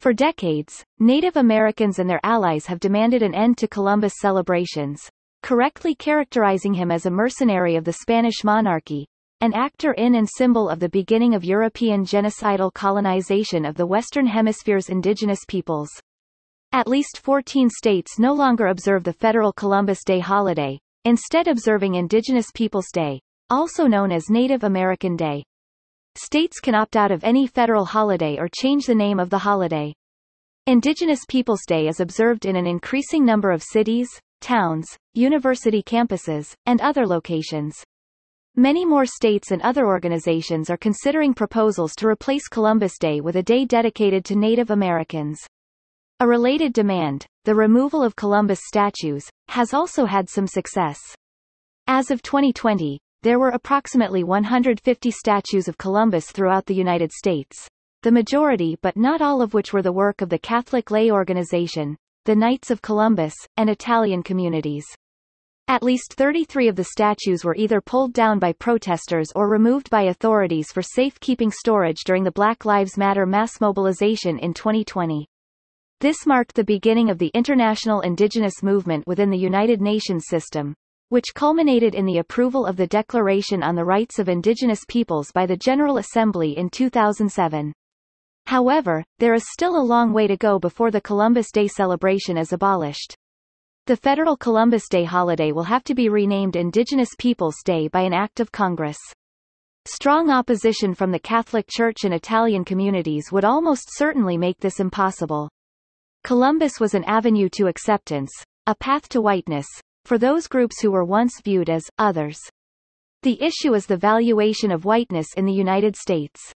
For decades, Native Americans and their allies have demanded an end to Columbus celebrations, correctly characterizing him as a mercenary of the Spanish monarchy, an actor in and symbol of the beginning of European genocidal colonization of the Western Hemisphere's indigenous peoples. At least 14 states no longer observe the federal Columbus Day holiday, instead observing Indigenous Peoples Day, also known as Native American Day. States can opt out of any federal holiday or change the name of the holiday. Indigenous Peoples Day is observed in an increasing number of cities, towns, university campuses, and other locations. Many more states and other organizations are considering proposals to replace Columbus Day with a day dedicated to Native Americans. A related demand, the removal of Columbus statues, has also had some success. As of 2020, there were approximately 150 statues of Columbus throughout the United States, the majority but not all of which were the work of the Catholic lay organization, the Knights of Columbus, and Italian communities. At least 33 of the statues were either pulled down by protesters or removed by authorities for safekeeping storage during the Black Lives Matter mass mobilization in 2020. This marked the beginning of the international indigenous movement within the United Nations system, which culminated in the approval of the Declaration on the Rights of Indigenous Peoples by the General Assembly in 2007. However, there is still a long way to go before the Columbus Day celebration is abolished. The federal Columbus Day holiday will have to be renamed Indigenous Peoples Day by an act of Congress. Strong opposition from the Catholic Church and Italian communities would almost certainly make this impossible. Columbus was an avenue to acceptance, a path to whiteness, for those groups who were once viewed as others. The issue is the valuation of whiteness in the United States.